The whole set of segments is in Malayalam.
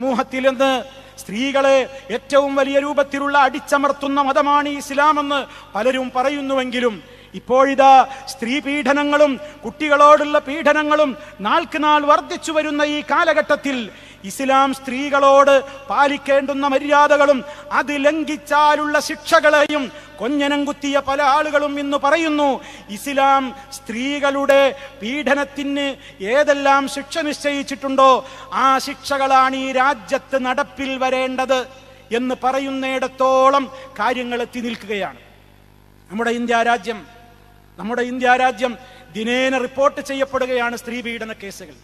സമൂഹത്തിൽ നിന്ന് സ്ത്രീകളെ ഏറ്റവും വലിയ രൂപത്തിലുള്ള അടിച്ചമർത്തുന്ന മതമാണ് ഇസ്ലാമെന്ന് പലരും പറയുന്നുവെങ്കിലും ഇപ്പോഴിതാ സ്ത്രീ പീഡനങ്ങളും കുട്ടികളോടുള്ള പീഡനങ്ങളും നാൾക്ക് നാൾ വർദ്ധിച്ചു വരുന്ന ഈ കാലഘട്ടത്തിൽ ഇസ്ലാം സ്ത്രീകളോട് പാലിക്കേണ്ടുന്ന മര്യാദകളും അത് ലംഘിച്ചാലുള്ള ശിക്ഷകളെയും കൊഞ്ഞനം കുത്തിയ പല ആളുകളും ഇന്ന് പറയുന്നു ഇസ്ലാം സ്ത്രീകളുടെ പീഡനത്തിന് ഏതെല്ലാം ശിക്ഷ നിശ്ചയിച്ചിട്ടുണ്ടോ ആ ശിക്ഷകളാണ് ഈ രാജ്യത്ത് നടപ്പിൽ വരേണ്ടത് എന്ന് പറയുന്നിടത്തോളം കാര്യങ്ങൾ എത്തി നിൽക്കുകയാണ് നമ്മുടെ ഇന്ത്യ രാജ്യം നമ്മുടെ ഇന്ത്യ രാജ്യം ദിനേന റിപ്പോർട്ട് ചെയ്യപ്പെടുകയാണ് സ്ത്രീ പീഡന കേസുകൾ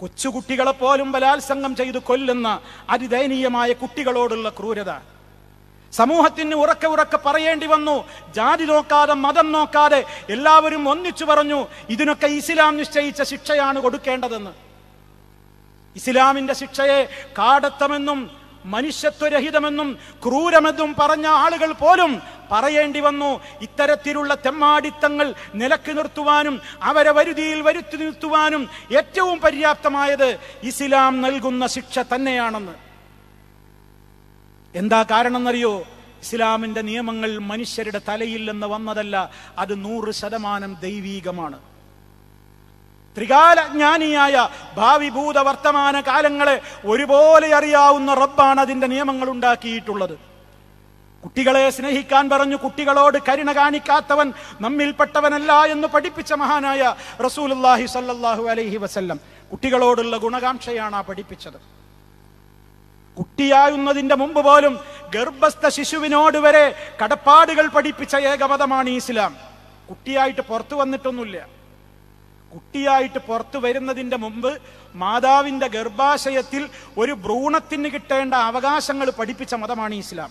കൊച്ചുകുട്ടികളെ പോലും ബലാത്സംഗം ചെയ്ത് കൊല്ലുന്ന അതിദയനീയമായ കുട്ടികളോടുള്ള ക്രൂരത സമൂഹത്തിന് ഉറക്കെ ഉറക്കെ പറയേണ്ടി വന്നു ജാതി നോക്കാതെ മതം നോക്കാതെ എല്ലാവരും ഒന്നിച്ചു പറഞ്ഞു ഇതിനൊക്കെ ഇസ്ലാം നിശ്ചയിച്ച ശിക്ഷയാണ് കൊടുക്കേണ്ടതെന്ന് ഇസ്ലാമിന്റെ ശിക്ഷയെ കാടത്തമെന്നും മനുഷ്യത്വരഹിതമെന്നും ക്രൂരമെന്നും പറഞ്ഞ ആളുകൾ പോലും പറയേണ്ടി വന്നു ഇത്തരത്തിലുള്ള തെമ്മാടിത്തങ്ങൾ നിലക്ക് നിർത്തുവാനും അവരെ വരുതിയിൽ വരുത്തി നിർത്തുവാനും ഏറ്റവും പര്യാപ്തമായത് ഇസ്ലാം നൽകുന്ന ശിക്ഷ തന്നെയാണെന്ന് എന്താ കാരണമെന്നറിയോ ഇസ്ലാമിന്റെ നിയമങ്ങൾ മനുഷ്യരുടെ തലയിൽ നിന്ന് വന്നതല്ല അത് നൂറ് ശതമാനം ദൈവീകമാണ് ത്രികാലജ്ഞാനിയായ ഭാവി ഭൂത വർത്തമാന കാലങ്ങളെ ഒരുപോലെ അറിയാവുന്ന റബ്ബാണ് അതിന്റെ നിയമങ്ങൾ ഉണ്ടാക്കിയിട്ടുള്ളത് കുട്ടികളെ സ്നേഹിക്കാൻ പറഞ്ഞു കുട്ടികളോട് കരുണ കാണിക്കാത്തവൻ നമ്മിൽപ്പെട്ടവനല്ല എന്ന് പഠിപ്പിച്ച മഹാനായ റസൂലുല്ലാഹി സല്ലാഹു അലൈഹി വസല്ലം കുട്ടികളോടുള്ള ഗുണകാംക്ഷയാണ് ആ പഠിപ്പിച്ചത് കുട്ടിയായുന്നതിന്റെ മുമ്പ് പോലും ഗർഭസ്ഥ ശിശുവിനോട് വരെ കടപ്പാടുകൾ പഠിപ്പിച്ച ഏകമതമാണ് ഇസ്ലാം കുട്ടിയായിട്ട് പുറത്തു വന്നിട്ടൊന്നുമില്ല കുട്ടിയായിട്ട് പുറത്തു വരുന്നതിന്റെ മുമ്പ് മാതാവിന്റെ ഗർഭാശയത്തിൽ ഒരു ഭ്രൂണത്തിന് കിട്ടേണ്ട അവകാശങ്ങൾ പഠിപ്പിച്ച മതമാണ് ഇസ്ലാം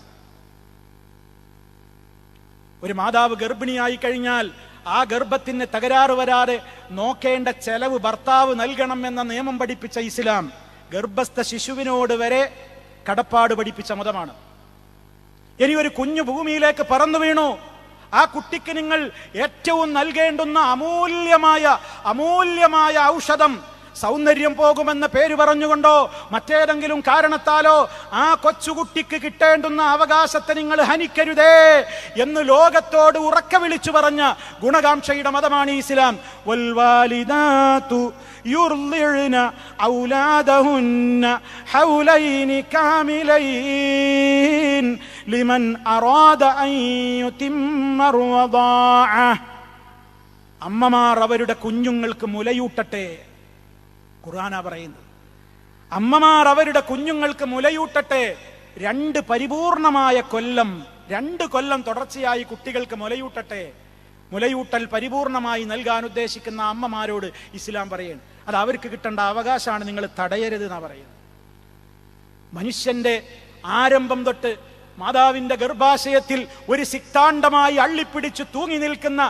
ഒരു മാതാവ് ഗർഭിണിയായി കഴിഞ്ഞാൽ ആ ഗർഭത്തിന് തകരാറ് വരാതെ നോക്കേണ്ട ചെലവ് ഭർത്താവ് നൽകണം എന്ന നിയമം പഠിപ്പിച്ച ഇസ്ലാം ഗർഭസ്ഥ ശിശുവിനോട് വരെ കടപ്പാട് പഠിപ്പിച്ച മതമാണ് ഇനി ഒരു കുഞ്ഞു ഭൂമിയിലേക്ക് പറന്നു വീണോ ആ കുട്ടിക്ക് നിങ്ങൾ ഏറ്റവും നൽകേണ്ടുന്ന അമൂല്യമായ അമൂല്യമായ ഔഷധം സൗന്ദര്യം പോകുമെന്ന പേര് പറഞ്ഞുകൊണ്ടോ മറ്റേതെങ്കിലും കാരണത്താലോ ആ കൊച്ചുകുട്ടിക്ക് കിട്ടേണ്ടുന്ന അവകാശത്തെ നിങ്ങൾ ഹനിക്കരുതേ എന്ന് ലോകത്തോട് ഉറക്ക വിളിച്ചു പറഞ്ഞ ഗുണകാംക്ഷയുടെ മതമാണ് ഇസ്ലാം ഔലാദഹുന്ന ഹൗലൈനി കാമിലൈ لمن أراد أن يتم الرضاعة അമ്മമാർ അവരുടെ കുഞ്ഞുങ്ങൾക്ക് മുലയൂട്ടട്ടെ ഖുർആാന പറയുന്നത് അമ്മമാർ അവരുടെ കുഞ്ഞുങ്ങൾക്ക് മുലയൂട്ടട്ടെ രണ്ട് പരിപൂർണമായ കൊല്ലം രണ്ട് കൊല്ലം തുടർച്ചയായി കുട്ടികൾക്ക് മുലയൂട്ടട്ടെ മുലയൂട്ടൽ പരിപൂർണമായി നൽകാൻ ഉദ്ദേശിക്കുന്ന അമ്മമാരോട് ഇസ്ലാം പറയുന്നു അത് അവർക്ക് കിട്ടേണ്ട അവകാശമാണ് നിങ്ങൾ തടയരുത് എന്നാണ് പറയുന്നത് മനുഷ്യന്റെ ആരംഭം തൊട്ട് മാതാവിന്റെ ഗർഭാശയത്തിൽ ഒരു സിക്താണ്ടമായി അള്ളിപ്പിടിച്ച് തൂങ്ങി നിൽക്കുന്ന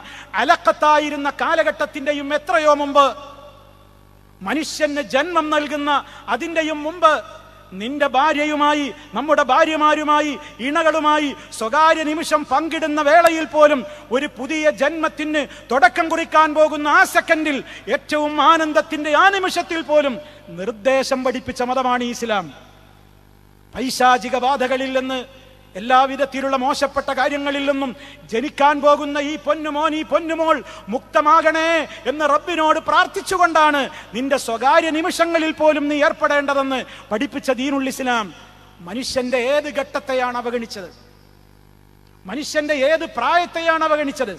അലക്കത്തായിരുന്ന കാലഘട്ടത്തിന്റെയും എത്രയോ മുമ്പ് മനുഷ്യന് ജന്മം നൽകുന്ന അതിൻ്റെയും മുമ്പ് നിന്റെ ഭാര്യയുമായി നമ്മുടെ ഭാര്യമാരുമായി ഇണകളുമായി സ്വകാര്യ നിമിഷം പങ്കിടുന്ന വേളയിൽ പോലും ഒരു പുതിയ ജന്മത്തിന് തുടക്കം കുറിക്കാൻ പോകുന്ന ആ സെക്കൻഡിൽ ഏറ്റവും ആനന്ദത്തിന്റെ ആ നിമിഷത്തിൽ പോലും നിർദ്ദേശം പഠിപ്പിച്ച മതമാണ് ഇസ്ലാം പൈശാചിക ബാധകളില്ലെന്ന് നിന്ന് എല്ലാവിധത്തിലുള്ള മോശപ്പെട്ട കാര്യങ്ങളിൽ നിന്നും ജനിക്കാൻ പോകുന്ന ഈ പൊന്നുമോൻ ഈ പൊന്നുമോൾ മുക്തമാകണേ എന്ന് റബ്ബിനോട് പ്രാർത്ഥിച്ചുകൊണ്ടാണ് നിന്റെ സ്വകാര്യ നിമിഷങ്ങളിൽ പോലും നീ ഏർപ്പെടേണ്ടതെന്ന് പഠിപ്പിച്ച ദീനുൽ ഇസ്ലാം മനുഷ്യന്റെ ഏത് ഘട്ടത്തെയാണ് അവഗണിച്ചത് മനുഷ്യന്റെ ഏത് പ്രായത്തെയാണ് അവഗണിച്ചത്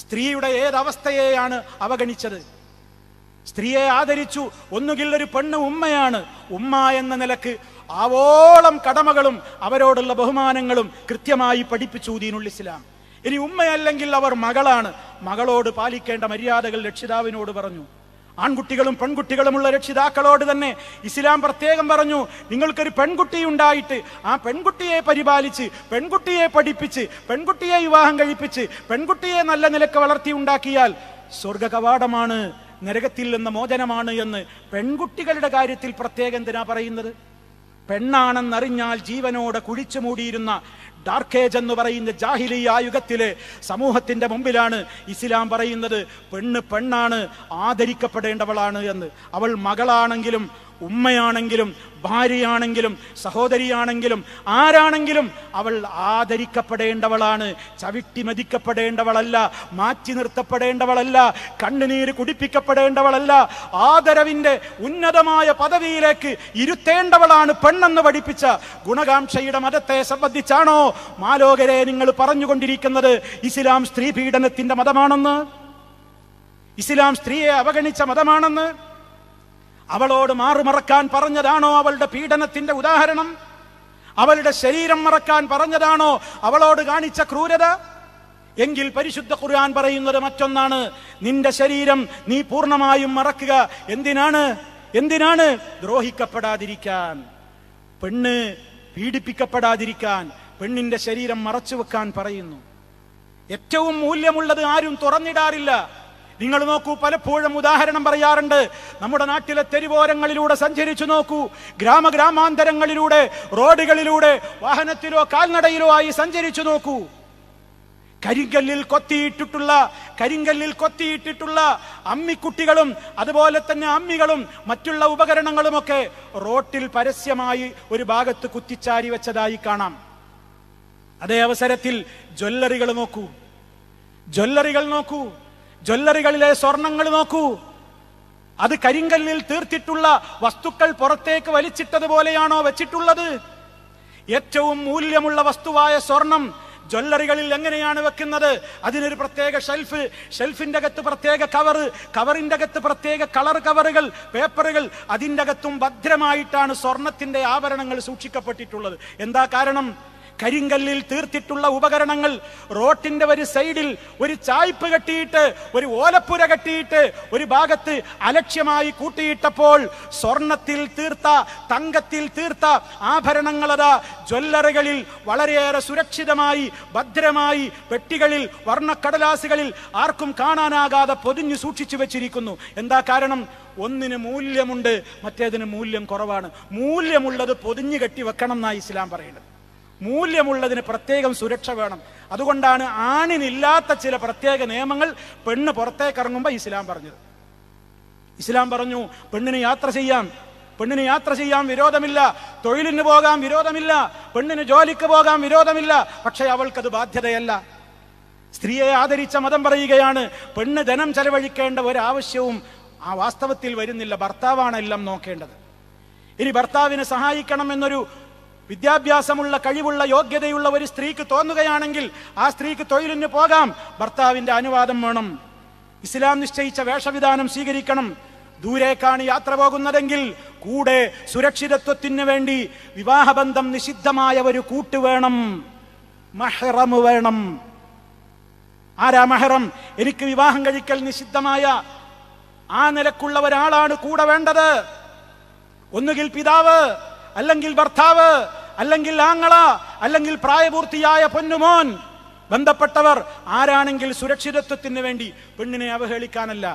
സ്ത്രീയുടെ ഏതവസ്ഥയെയാണ് അവഗണിച്ചത് സ്ത്രീയെ ആദരിച്ചു ഒന്നുകിൽ ഒരു പെണ്ണ് ഉമ്മയാണ് ഉമ്മ എന്ന നിലക്ക് ആവോളം കടമകളും അവരോടുള്ള ബഹുമാനങ്ങളും കൃത്യമായി പഠിപ്പിച്ചു ദീനുൽ ഇസ്ലാം ഇനി ഉമ്മയല്ലെങ്കിൽ അവർ മകളാണ് മകളോട് പാലിക്കേണ്ട മര്യാദകൾ രക്ഷിതാവിനോട് പറഞ്ഞു ആൺകുട്ടികളും പെൺകുട്ടികളുമുള്ള രക്ഷിതാക്കളോട് തന്നെ ഇസ്ലാം പ്രത്യേകം പറഞ്ഞു നിങ്ങൾക്കൊരു പെൺകുട്ടി ഉണ്ടായിട്ട് ആ പെൺകുട്ടിയെ പരിപാലിച്ച് പെൺകുട്ടിയെ പഠിപ്പിച്ച് പെൺകുട്ടിയെ വിവാഹം കഴിപ്പിച്ച് പെൺകുട്ടിയെ നല്ല നിലക്ക് വളർത്തി ഉണ്ടാക്കിയാൽ സ്വർഗ കവാടമാണ് നരകത്തിൽ നിന്ന് മോചനമാണ് എന്ന് പെൺകുട്ടികളുടെ കാര്യത്തിൽ പ്രത്യേകം എന്തിനാ പറയുന്നത് പെണ്ണാണെന്നറിഞ്ഞാൽ ജീവനോടെ കുഴിച്ചു മൂടിയിരുന്ന ഡാർക്കേജ് എന്ന് പറയുന്ന ജാഹിലി യുഗത്തിലെ സമൂഹത്തിൻ്റെ മുമ്പിലാണ് ഇസ്ലാം പറയുന്നത് പെണ്ണ് പെണ്ണാണ് ആദരിക്കപ്പെടേണ്ടവളാണ് എന്ന് അവൾ മകളാണെങ്കിലും ഉമ്മയാണെങ്കിലും ഭാര്യയാണെങ്കിലും സഹോദരിയാണെങ്കിലും ആരാണെങ്കിലും അവൾ ആദരിക്കപ്പെടേണ്ടവളാണ് ചവിട്ടി മതിക്കപ്പെടേണ്ടവളല്ല മാറ്റി നിർത്തപ്പെടേണ്ടവളല്ല കണ്ണുനീര് കുടിപ്പിക്കപ്പെടേണ്ടവളല്ല ആദരവിൻ്റെ ഉന്നതമായ പദവിയിലേക്ക് ഇരുത്തേണ്ടവളാണ് പെണ്ണെന്ന് പഠിപ്പിച്ച ഗുണകാംക്ഷയുടെ മതത്തെ സംബന്ധിച്ചാണോ മാലോകരെ നിങ്ങൾ പറഞ്ഞുകൊണ്ടിരിക്കുന്നത് ഇസ്ലാം സ്ത്രീ പീഡനത്തിന്റെ മതമാണെന്ന് ഇസ്ലാം സ്ത്രീയെ അവഗണിച്ച മതമാണെന്ന് അവളോട് മാറുമറക്കാൻ പറഞ്ഞതാണോ അവളുടെ പീഡനത്തിന്റെ ഉദാഹരണം അവളുടെ ശരീരം മറക്കാൻ പറഞ്ഞതാണോ അവളോട് കാണിച്ച ക്രൂരത എങ്കിൽ പരിശുദ്ധ ഖുർആൻ പറയുന്നത് മറ്റൊന്നാണ് നിന്റെ ശരീരം നീ പൂർണ്ണമായും മറക്കുക എന്തിനാണ് എന്തിനാണ് ദ്രോഹിക്കപ്പെടാതിരിക്കാൻ പെണ്ണ് പീഡിപ്പിക്കപ്പെടാതിരിക്കാൻ പെണ്ണിന്റെ ശരീരം മറച്ചു വെക്കാൻ പറയുന്നു ഏറ്റവും മൂല്യമുള്ളത് ആരും തുറന്നിടാറില്ല നിങ്ങൾ നോക്കൂ പലപ്പോഴും ഉദാഹരണം പറയാറുണ്ട് നമ്മുടെ നാട്ടിലെ തെരുവോരങ്ങളിലൂടെ സഞ്ചരിച്ചു നോക്കൂ ഗ്രാമഗ്രാമാന്തരങ്ങളിലൂടെ റോഡുകളിലൂടെ വാഹനത്തിലോ കാൽനടയിലോ ആയി സഞ്ചരിച്ചു നോക്കൂ കരിങ്കല്ലിൽ കൊത്തിയിട്ടിട്ടുള്ള കരിങ്കല്ലിൽ കൊത്തിയിട്ടിട്ടുള്ള അമ്മിക്കുട്ടികളും അതുപോലെ തന്നെ അമ്മികളും മറ്റുള്ള ഉപകരണങ്ങളുമൊക്കെ റോട്ടിൽ പരസ്യമായി ഒരു ഭാഗത്ത് കുത്തിച്ചാരി വെച്ചതായി കാണാം അതേ അവസരത്തിൽ ജ്വല്ലറികൾ നോക്കൂ ജ്വല്ലറികൾ നോക്കൂ ജ്വല്ലറികളിലെ സ്വർണങ്ങൾ നോക്കൂ അത് കരിങ്കല്ലിൽ തീർത്തിട്ടുള്ള വസ്തുക്കൾ പുറത്തേക്ക് വലിച്ചിട്ടതുപോലെയാണോ വെച്ചിട്ടുള്ളത് ഏറ്റവും മൂല്യമുള്ള വസ്തുവായ സ്വർണം ജ്വല്ലറികളിൽ എങ്ങനെയാണ് വെക്കുന്നത് അതിനൊരു പ്രത്യേക ഷെൽഫ് ഷെൽഫിന്റെ അകത്ത് പ്രത്യേക കവർ കവറിന്റെ അകത്ത് പ്രത്യേക കളർ കവറുകൾ പേപ്പറുകൾ അതിൻ്റെ അകത്തും ഭദ്രമായിട്ടാണ് സ്വർണത്തിന്റെ ആഭരണങ്ങൾ സൂക്ഷിക്കപ്പെട്ടിട്ടുള്ളത് എന്താ കാരണം കരിങ്കല്ലിൽ തീർത്തിട്ടുള്ള ഉപകരണങ്ങൾ റോട്ടിന്റെ ഒരു സൈഡിൽ ഒരു ചായ്പ് കെട്ടിയിട്ട് ഒരു ഓലപ്പുര കെട്ടിയിട്ട് ഒരു ഭാഗത്ത് അലക്ഷ്യമായി കൂട്ടിയിട്ടപ്പോൾ സ്വർണത്തിൽ തീർത്ത തങ്കത്തിൽ തീർത്ത ആഭരണങ്ങളതാ ജ്വല്ലറികളിൽ വളരെയേറെ സുരക്ഷിതമായി ഭദ്രമായി പെട്ടികളിൽ വർണ്ണക്കടലാസുകളിൽ ആർക്കും കാണാനാകാതെ പൊതിഞ്ഞു സൂക്ഷിച്ചു വെച്ചിരിക്കുന്നു എന്താ കാരണം ഒന്നിന് മൂല്യമുണ്ട് മറ്റേതിന് മൂല്യം കുറവാണ് മൂല്യമുള്ളത് പൊതിഞ്ഞു കെട്ടി വെക്കണം എന്നാണ് ഇസ്ലാം പറയുന്നത് മൂല്യമുള്ളതിന് പ്രത്യേകം സുരക്ഷ വേണം അതുകൊണ്ടാണ് ആണിനില്ലാത്ത ചില പ്രത്യേക നിയമങ്ങൾ പെണ്ണ് ഇറങ്ങുമ്പോൾ ഇസ്ലാം പറഞ്ഞത് ഇസ്ലാം പറഞ്ഞു പെണ്ണിന് യാത്ര ചെയ്യാം പെണ്ണിന് യാത്ര ചെയ്യാൻ വിരോധമില്ല തൊഴിലിന് പോകാൻ വിരോധമില്ല പെണ്ണിന് ജോലിക്ക് പോകാൻ വിരോധമില്ല പക്ഷേ അവൾക്കത് ബാധ്യതയല്ല സ്ത്രീയെ ആദരിച്ച മതം പറയുകയാണ് പെണ്ണ് ധനം ചെലവഴിക്കേണ്ട ഒരാവശ്യവും ആ വാസ്തവത്തിൽ വരുന്നില്ല ഭർത്താവാണ് എല്ലാം നോക്കേണ്ടത് ഇനി ഭർത്താവിനെ സഹായിക്കണം എന്നൊരു വിദ്യാഭ്യാസമുള്ള കഴിവുള്ള യോഗ്യതയുള്ള ഒരു സ്ത്രീക്ക് തോന്നുകയാണെങ്കിൽ ആ സ്ത്രീക്ക് തൊഴിലിന് പോകാം ഭർത്താവിന്റെ അനുവാദം വേണം ഇസ്ലാം നിശ്ചയിച്ച വേഷവിധാനം സ്വീകരിക്കണം ദൂരേക്കാണ് യാത്ര പോകുന്നതെങ്കിൽ കൂടെ സുരക്ഷിതത്വത്തിന് വേണ്ടി വിവാഹബന്ധം നിഷിദ്ധമായ ഒരു കൂട്ട് വേണം മഹറം വേണം ആരാ മഹറം എനിക്ക് വിവാഹം കഴിക്കൽ നിഷിദ്ധമായ ആ നിലക്കുള്ള ഒരാളാണ് കൂടെ വേണ്ടത് ഒന്നുകിൽ പിതാവ് അല്ലെങ്കിൽ ഭർത്താവ് അല്ലെങ്കിൽ ആങ്ങള അല്ലെങ്കിൽ പ്രായപൂർത്തിയായ പൊന്നുമോൻ ബന്ധപ്പെട്ടവർ ആരാണെങ്കിൽ സുരക്ഷിതത്വത്തിന് വേണ്ടി പെണ്ണിനെ അവഹേളിക്കാനല്ല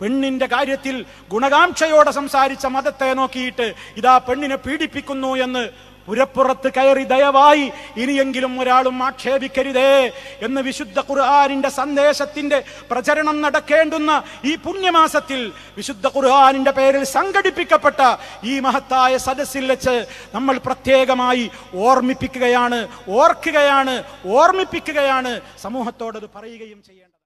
പെണ്ണിന്റെ കാര്യത്തിൽ ഗുണകാംക്ഷയോടെ സംസാരിച്ച മതത്തെ നോക്കിയിട്ട് ഇതാ പെണ്ണിനെ പീഡിപ്പിക്കുന്നു എന്ന് പുരപ്പുറത്ത് കയറി ദയവായി ഇനിയെങ്കിലും ഒരാളും ആക്ഷേപിക്കരുതേ എന്ന് വിശുദ്ധ ഖുർആാനിന്റെ സന്ദേശത്തിന്റെ പ്രചരണം നടക്കേണ്ടുന്ന ഈ പുണ്യമാസത്തിൽ വിശുദ്ധ ഖുർആാനിന്റെ പേരിൽ സംഘടിപ്പിക്കപ്പെട്ട ഈ മഹത്തായ സദസ്സിൽ വെച്ച് നമ്മൾ പ്രത്യേകമായി ഓർമ്മിപ്പിക്കുകയാണ് ഓർക്കുകയാണ് ഓർമ്മിപ്പിക്കുകയാണ് സമൂഹത്തോടത് പറയുകയും ചെയ്യേണ്ടത്